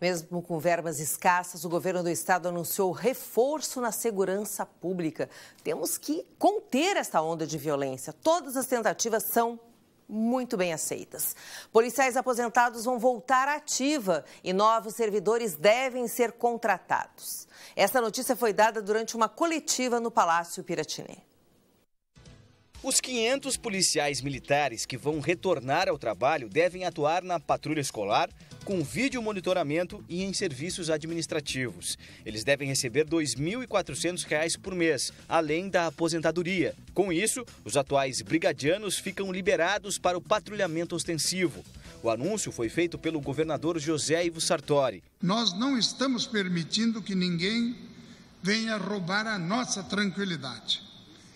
Mesmo com verbas escassas, o governo do estado anunciou reforço na segurança pública. Temos que conter esta onda de violência. Todas as tentativas são muito bem aceitas. Policiais aposentados vão voltar à ativa e novos servidores devem ser contratados. Essa notícia foi dada durante uma coletiva no Palácio Piratini. Os 500 policiais militares que vão retornar ao trabalho devem atuar na patrulha escolar, com vídeo monitoramento e em serviços administrativos. Eles devem receber R$ 2.400 por mês, além da aposentadoria. Com isso, os atuais brigadianos ficam liberados para o patrulhamento ostensivo. O anúncio foi feito pelo governador José Ivo Sartori. Nós não estamos permitindo que ninguém venha roubar a nossa tranquilidade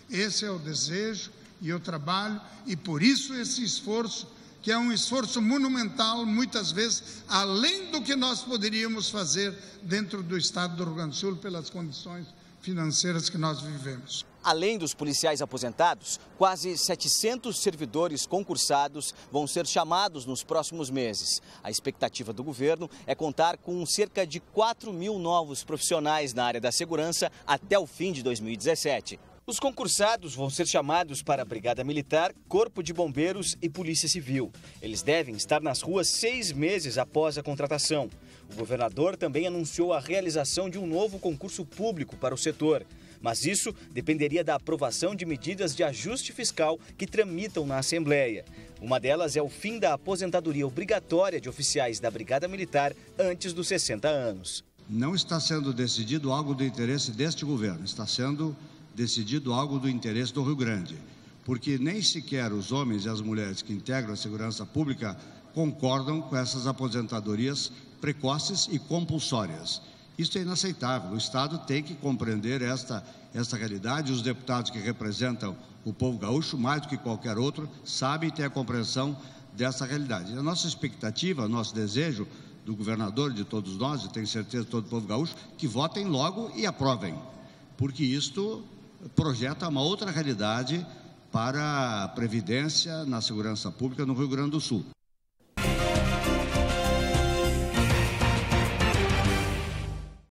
esse é o desejo e o trabalho, e por isso esse esforço, que é um esforço monumental, muitas vezes além do que nós poderíamos fazer dentro do estado do Rio Grande do Sul, pelas condições financeiras que nós vivemos. Além dos policiais aposentados, quase 700 servidores concursados vão ser chamados nos próximos meses. A expectativa do governo é contar com cerca de 4 mil novos profissionais na área da segurança até o fim de 2017. Os concursados vão ser chamados para a Brigada Militar, Corpo de Bombeiros e Polícia Civil. Eles devem estar nas ruas seis meses após a contratação. O governador também anunciou a realização de um novo concurso público para o setor. Mas isso dependeria da aprovação de medidas de ajuste fiscal que tramitam na Assembleia. Uma delas é o fim da aposentadoria obrigatória de oficiais da Brigada Militar antes dos 60 anos. Não está sendo decidido algo do interesse deste governo, está sendo decidido algo do interesse do Rio Grande, porque nem sequer os homens e as mulheres que integram a segurança pública concordam com essas aposentadorias precoces e compulsórias. Isso é inaceitável. O Estado tem que compreender esta, esta realidade. Os deputados que representam o povo gaúcho, mais do que qualquer outro, sabem ter a compreensão dessa realidade. A nossa expectativa, nosso desejo do governador, de todos nós, e tenho certeza de todo o povo gaúcho, que votem logo e aprovem, porque isto projeta uma outra realidade para a Previdência na Segurança Pública no Rio Grande do Sul.